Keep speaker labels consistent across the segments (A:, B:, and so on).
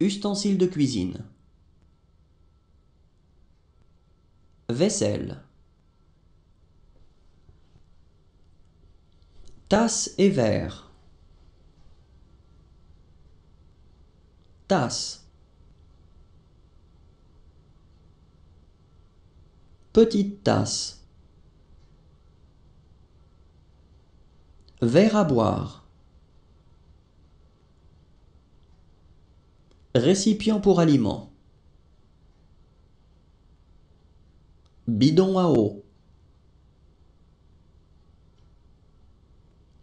A: Ustensiles de cuisine. Vaisselle. Tasse et verre. Tasse. Petite tasse. Verre à boire. Récipient pour aliments. Bidon à eau.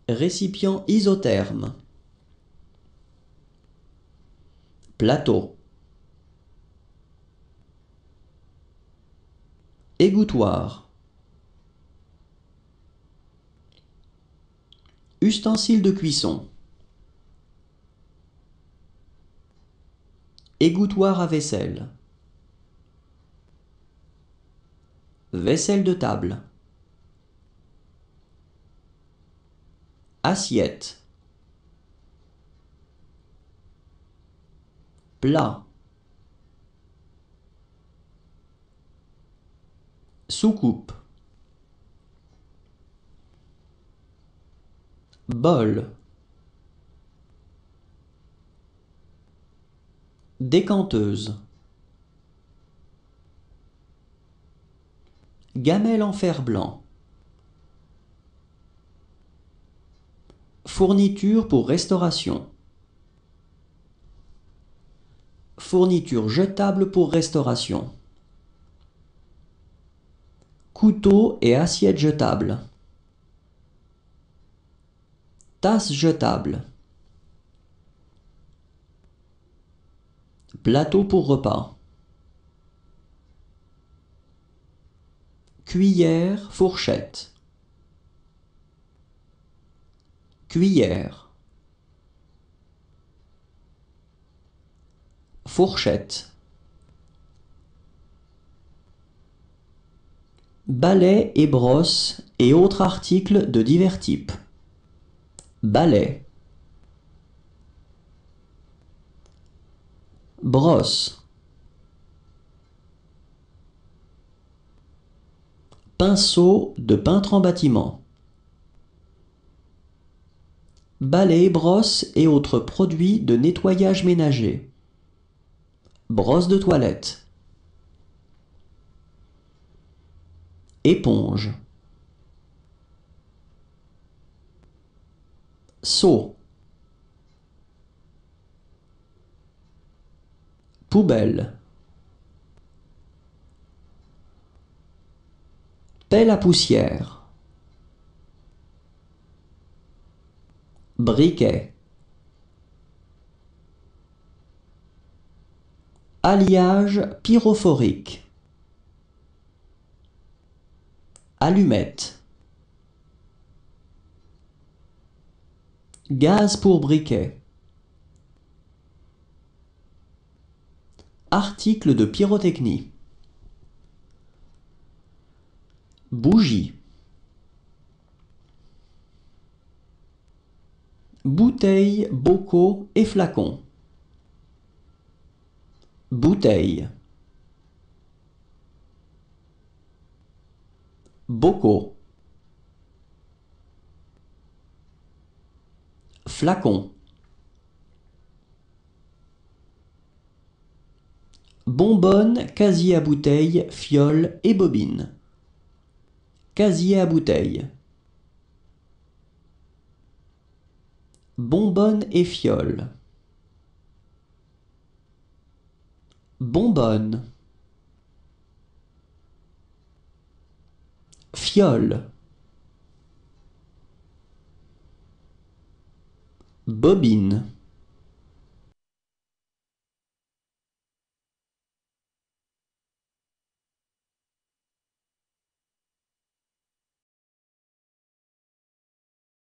A: Récipient isotherme. Plateau. Égouttoir. Ustensile de cuisson. Égouttoir à vaisselle. Vaisselle de table. Assiette. Plat. Soucoupe. Bol. Décanteuse Gamelle en fer-blanc Fourniture pour restauration Fourniture jetable pour restauration Couteau et assiette jetable Tasse jetable Plateau pour repas. Cuillère, fourchette. Cuillère. Fourchette. Balai et brosse et autres articles de divers types. Balai. brosse, pinceau de peintre en bâtiment, balai, brosse et autres produits de nettoyage ménager, brosse de toilette, éponge, Sceau Poubelle. Pelle à poussière. Briquet. Alliage pyrophorique. Allumette. Gaz pour briquet. Article de pyrotechnie. Bougie. bouteilles, bocaux et flacons. Bouteille. Bocaux. Flacons. trombone, casier à bouteille, fiole et bobine. Casier à bouteille. Bonbonne et fiole. Bonbonne. Fiole. Bobine.